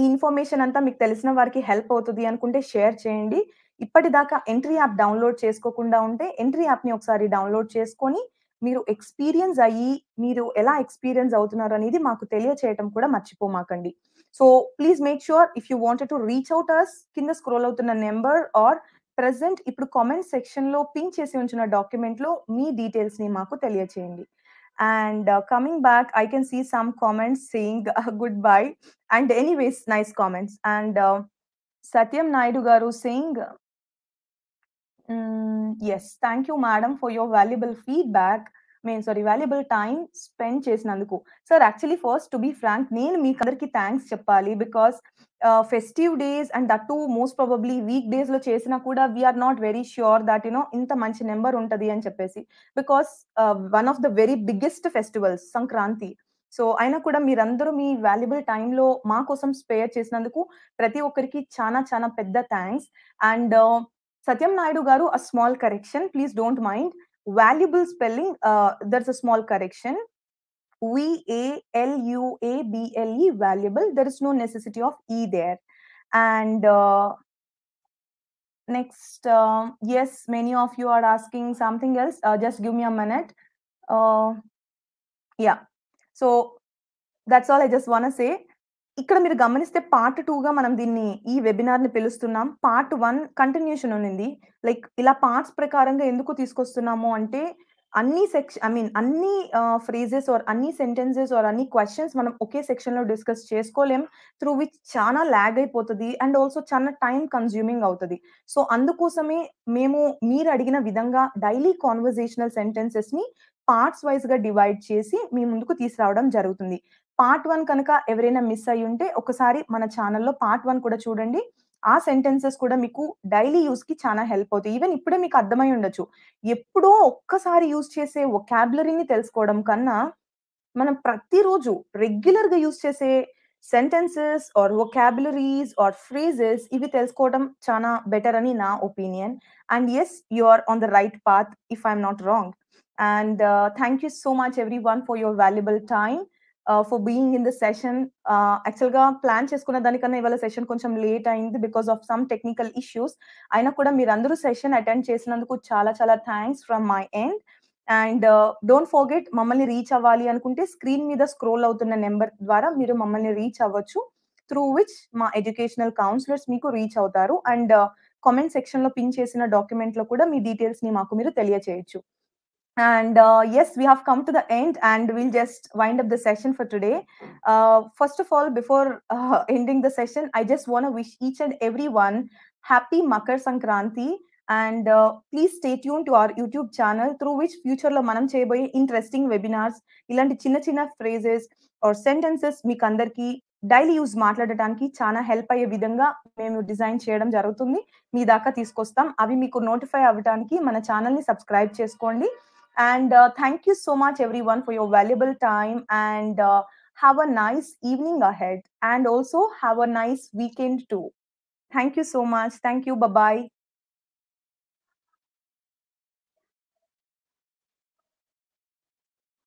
ఈ ఇన్ఫర్మేషన్ అంతా మీకు తెలిసిన వారికి హెల్ప్ అవుతుంది అనుకుంటే షేర్ చేయండి ఇప్పటిదాకా ఎంట్రీ యాప్ డౌన్లోడ్ చేసుకోకుండా ఉంటే ఎంట్రీ యాప్ ని ఒకసారి డౌన్లోడ్ చేసుకొని మీరు ఎక్స్పీరియన్స్ అయ్యి మీరు ఎలా ఎక్స్పీరియన్స్ అవుతున్నారు అనేది మాకు తెలియచేయటం కూడా మర్చిపోమాకండి so please make sure if you wanted to reach out us కింద స్క్రోల్ అవుతున్న నెంబర్ ఆర్ ప్రజెంట్ ఇప్పుడు కామెంట్ సెక్షన్ లో పిన్ చేసి ఉంచిన డాక్యుమెంట్ లో మీ డీటెయిల్స్ ని మాకు తెలియచేయండి and coming back I can see some comments saying good bye and anyways nice comments and Satyam Naidu garu saying yes thank you madam for your valuable feedback మేము సారీ వాల్యుబుల్ టైం స్పెండ్ చేసినందుకు sir actually first to be frank నేను మీకు అందరికి థ్యాంక్స్ చెప్పాలి because festive days and that too most probably weekdays లో చేసినా కూడా we're not very sure that you know ఇంత మంచి నెంబర్ ఉంటుంది అని చెప్పేసి because one of the very biggest festivals Sankranti so అయినా కూడా మీరందరూ మీ వాల్యుబుల్ టైంలో మా కోసం స్పేర్ చేసినందుకు ప్రతి ఒక్కరికి చాలా చాలా పెద్ద thanks and Satyam Naidu Garu, a small correction. Please don't mind. Valuable spelling, uh, there's a small correction. V A L U A B L E, valuable. There is no necessity of E there. And uh, next, uh, yes, many of you are asking something else. Uh, just give me a minute. Uh, yeah. So that's all I just want to say. ఇక్కడ మీరు గమనిస్తే పార్ట్ టూగా మనం దీన్ని ఈ వెబినార్ ని పిలుస్తున్నాం పార్ట్ వన్ కంటిన్యూషన్ ఉంది లైక్ ఇలా పార్ట్స్ ప్రకారంగా ఎందుకు తీసుకొస్తున్నాము అంటే అన్ని సెక్షన్ ఐ మీన్ అన్ని ఫ్రేజెస్ ఆర్ అన్ని సెంటెన్సెస్ ఆర్ అన్ని క్వశ్చన్స్ మనం ఒకే సెక్షన్ లో డిస్కస్ చేసుకోలేం త్రూ విచ్ చాలా ల్యాగ్ అయిపోతుంది అండ్ ఆల్సో చాలా టైం కన్జ్యూమింగ్ అవుతుంది సో అందుకోసమే మేము మీరు అడిగిన విధంగా డైలీ కాన్వర్జేషనల్ సెంటెన్సెస్ ని పార్ట్స్ వైజ్ గా డివైడ్ చేసి మీ ముందుకు తీసుకురావడం జరుగుతుంది పార్ట్ వన్ కనుక ఎవరైనా మిస్ అయి ఉంటే ఒకసారి మన ఛానల్లో పార్ట్ వన్ కూడా చూడండి ఆ సెంటెన్సెస్ కూడా మీకు డైలీ యూస్ కి చాలా హెల్ప్ అవుతాయి ఈవెన్ ఇప్పుడే మీకు అర్థమై ఉండొచ్చు ఎప్పుడో ఒక్కసారి యూస్ చేసే వొకాబులరీని తెలుసుకోవడం కన్నా మనం ప్రతిరోజు రెగ్యులర్ గా యూస్ చేసే sentences or vocabularies or phrases ఇవి తెలుసుకోవడం చాలా బెటర్ అని నా opinion and yes you are on the right path if I'm not wrong and thank you so much everyone for your valuable time for being in the session actual గా ప్లాన్ చేసుకున్న దానికన్నా ఇవాళ సెషన్ కొంచెం లేట్ అయింది because of some technical issues అయినా కూడా మీరందరూ సెషన్ అటెండ్ చేసినందుకు చాలా చాలా thanks from my end and don't forget మమ్మల్ని రీచ్ అవ్వాలి అనుకుంటే స్క్రీన్ మీద స్క్రోల్ అవుతున్న నెంబర్ ద్వారా మీరు మమ్మల్ని రీచ్ అవ్వచ్చు త్రూ విచ్ మా ఎడ్యుకేషనల్ కౌన్సిలర్స్ మీకు రీచ్ అవుతారు అండ్ కామెంట్ సెక్షన్ లో పిన్ చేసిన డాక్యుమెంట్ లో కూడా మీ డీటెయిల్స్ ని మాకు మీరు తెలియచేయచ్చు and uh, yes we have come to the end and we'll just wind up the session for today uh, first of all before uh, ending the session i just want to wish each and everyone happy makar sankranti and and please stay tuned to our YouTube channel through which ఫ్యూచర్లో మనం చేయబోయే ఇంట్రెస్టింగ్ వెబినార్స్ ఇలాంటి చిన్న చిన్న ఫ్రేజెస్ ఆర్ సెంటెన్సెస్ మీకు అందరికీ డైలీ యూజ్ మాట్లాడటానికి చాలా హెల్ప్ అయ్యే విధంగా మేము డిజైన్ చేయడం జరుగుతుంది మీ దాకా తీసుకొస్తాం అవి మీకు నోటిఫై అవ్వడానికి మన ఛానల్ని సబ్స్క్రైబ్ చేసుకోండి And uh, thank you so much, everyone, for your valuable time. And uh, have a nice evening ahead. And also have a nice weekend, too. Thank you so much. Thank you. Bye bye.